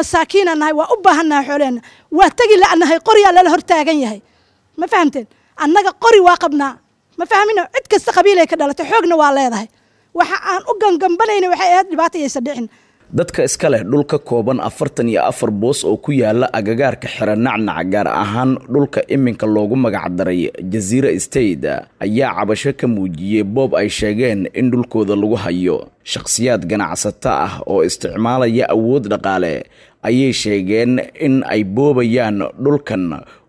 masaakiina nahay waa u baahannahay xooleenna waa tegi la'nahay qoriyaa lala hor taagan yahay ma fahamteen annaga qori waa qabnaa ma fahmino cid kasta qabiilay ka dhalatay xoogna waa leedahay waxa aan u gangambanayna waxay ahayd dhibaata iyaysa dhicin dadka iska leh dhulka kooban afartan iyo afar boos oo ku yaala agagaarka xira nacnac gaar ahaan dhulka iminka loogu magacdaray jasiira stade ayaa cabasho ka muujiyey boob ay sheegeen in dhulkooda lagu hayo shakhsiyaad ganacsato ah oo isticmaalaya awood dhaqaale ayay sheegeen in ay boobayaan dhulkan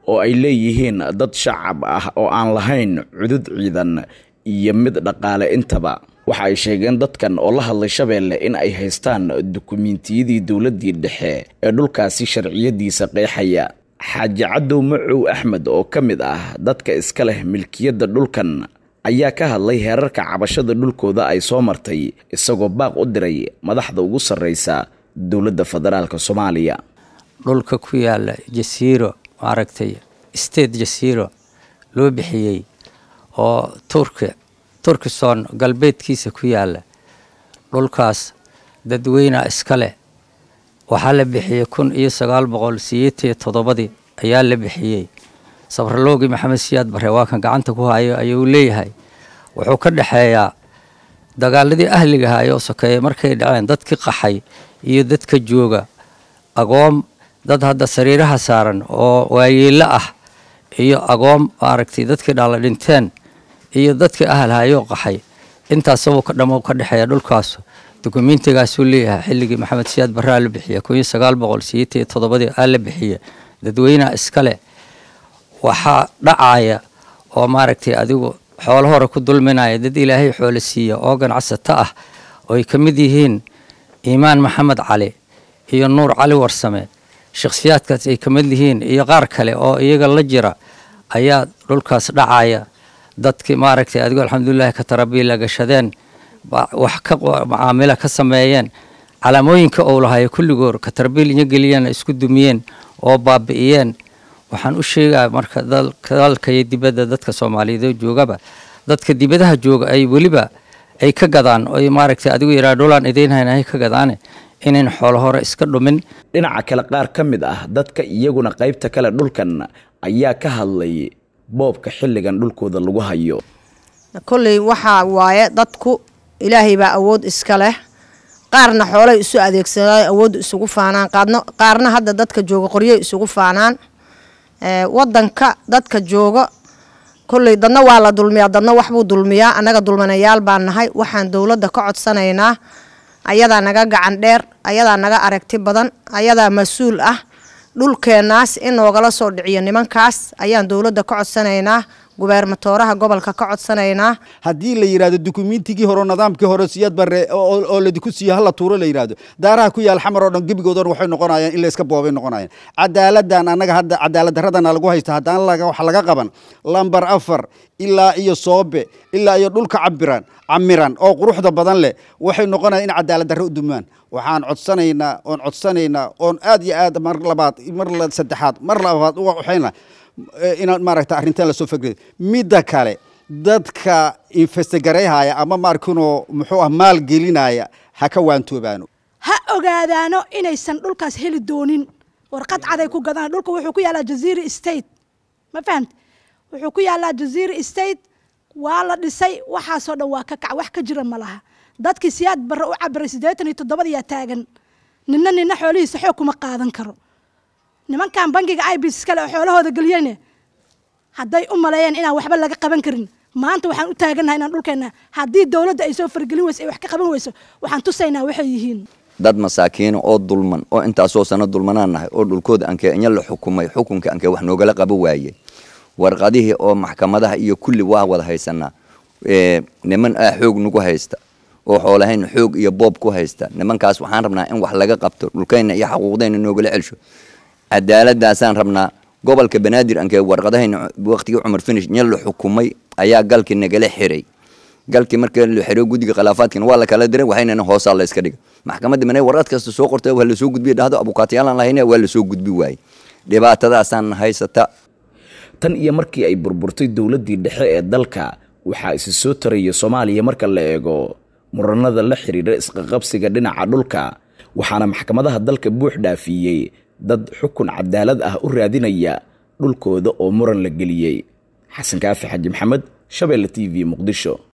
oo ay leeyihiin dad shacab ah oo aan lahayn cudud ciidan iyo mid dhaqaale intaba waxa ay sheegeen dadkan oo la hadlay shabeelle in ay haystaan dukumiintiyadii dowladdii dhexe ee dhulkaasi sharciyadiisa qeexaya xaaji cadow macow axmed oo ka mid ah dadka iska leh milkiyadda dhulkan ayaa ka hadlay heerarka cabashada dhulkooda ay soo martay isagoo baaq u diray madaxda ugu sarreysa dowladda federaalk soomaaliya dhulka ku yaala jasiiro aragtay state jasiiro loo bixiyey oo turka turkison galbeedkiisa ku yaalla dhulkaas dadweynaa iska leh waxaa la bixiyey kun iyo sagaal boqol sideetiyo toddobadii ayaa la bixiyey sabraloogi maxamed siyaad bare waa kan gacanta ku haayo ayuu leeyahay wuxuu ka dhexeeyaa dagaaladii ahligahaa ah oo sokeeyey markay dhaceen dadkii qaxay iyo dadka jooga agoom dad hadda sariiraha saaran oo waayeello ah iyo agoom maaragtay dadkii dhaala dhinteen iyo dadkii ahalhaayoo qaxay intaasabuu ka dhamo ka dhexeeya dhulkaas dukumiintigaasuu leeyahay xilligii maxamed siyaad barra la bixiye kun iyo sagaal boqol sideetaniyo toddobadii aa la bixiye dadweyneha iskale waxaa dhacaya oo maaragtay adigu xoolo hore ku dulminaya dad ilaahay xoola siiya oo ganacsata ah ooay ka mid yihiin iimaan maxamed cali iyo nuur cali warsame shakhsiyaadkaas ay ka mid yihiin iyo qaar kale oo iyaga la jira ayaa dhulkaas dhacaya dadki maaragtay adigoo alxamdulilahi ka tarabii lagashadeen wax ka macaamilo ka sameeyeen calaamooyinka ou lahayo kulligoor ka tarbiil iyo geliyeen isku dumiyeen oo baabi'iyeen waxaan u sheegaa marka dalka iyo dibadda dadka soomaaliyeed joogaba dadka dibadaha jooga ay weliba ay ka gadaan oy maaragtay adigu yidhaha dhulaan idiinhayna hay ka gadaane inayn xoolo hore iska dhumin dhinaca kale qaar ka mid ah dadka iyaguna qaybta kale dhulkan ayaa ka hadlay boobka xilligan dhulkooda lagu hayo kolley waxaa waaye dadku ilaahay baa awood iska leh qaarna xoolay isu adeegsadaayo awoodda isugu faanaan qaarna hadda dadka jooga qoryay isugu faanaan wadanka dadka jooga kolley dadna waa la dulmiyaa dadna waxbuu dulmiyaa annaga dulmanayaal baan nahay waxaan dowladda ka codsanaynaa ayadaa naga gacan dheer ayadaa naga aragti badan ayadaa mas-uul ah dhulkeennaas in noogala soo dhiciyo nimankaas ayaan dowladda ka codsanaynaa gubeermatooraha gobolka ka codsanaynaa haddii la yidhahdo dukumiintigii hore nidaamkii hore siyaad bare oo ladukusiiyo hala tuuro la yidhahdo daaraha ku yaal xamar oo dhan gebigood waxay noqonayaan in la boobay noqonayaan cadaaladdan annaga hadda cadaalad darradana lagu haysta haddaan laga laga qaban lambar afar ilaa iyo soobe ilaa iyo dhulka cabiran camiran oo quruxda badan leh waxay noqonayaan in cadaalad darre u dumaan waxaan codsanaynaa oon codsanaynaa oon aad iyo aad mar labaad mar saddexaad mar labaad waxayna Eh, inaad maaragta arrintan lasoo fagreyo midda kale dadka infestigareyhaya ama maarkinoo muxuu ah maal gelinaya ha ka waantoobaano ha ogaadaano inaysan dhulkaas heli doonin warqad caday ku gadaan dhulka wuxuu ku yaalaa jaziira state ma fahamte wuxuu ku yaallaa jaziira state waa la dhisay waxaasoo dhan waa ka kac wax ka jira ma laha dadkii siyaad barre u cabiray siddeetan iyo toddobaad ayaa taagan ninna ninna xoolihiisa xoog kuma qaadan karo nimankan bankiga ibis kale oo xoolahooda geliyeyne hadday u maleeyeen inaan waxba laga qaban karin maanta waxaan u taagannaha inaan dhulkeenna haddii dowladda ay soo fargelin weyso ay wax ka qaban weyso waxaan tusaynaa waxay yihiin dad masaakiina oo dulman oo intaasoo sano dulmanaan oo dhulkooda ankeenya la xukumay xukunka ankee wax noogala qaba waaye warqadihii oo maxkamadaha iyo kulli waa wada haysanaa niman ah xoog nagu haysta oo xoolahayn xoog iyo boob ku haysta nimankaas waxaan rabnaa in wax laga qabto dhulkayna iyo xaquuqdayna noogala celsho cadaaladaasaan rabnaa gobolka banaadir ankee warqadahayna waqtigii cumar finish nya la xukumay ayaa galkii nagala xiray galkii marka la xiro guddiga khilaafaadkiina waa la kala diray waxaynana hoosaa la iska dhiga maxkamadda manay warqad kasta soo qorta waa lasoo gudbiya dhahdo abukaatayaalaan lahayna waa lasoo gudbi waaye dhibaatadaasaan haysata tan iyo markii ay burburtay dowladdii dhexe ee dalka waxaa isi soo taraya soomaaliya marka la eego muranada la xidhiidha isqaqabsiga dhinaca dhulka waxaana maxkamadaha dalka buux dhaafiyey dad xukun cadaalad ah u raadinaya dhulkooda oo muran la geliyey xasan kaafi xaji maxamed shabeelle t v muqdisho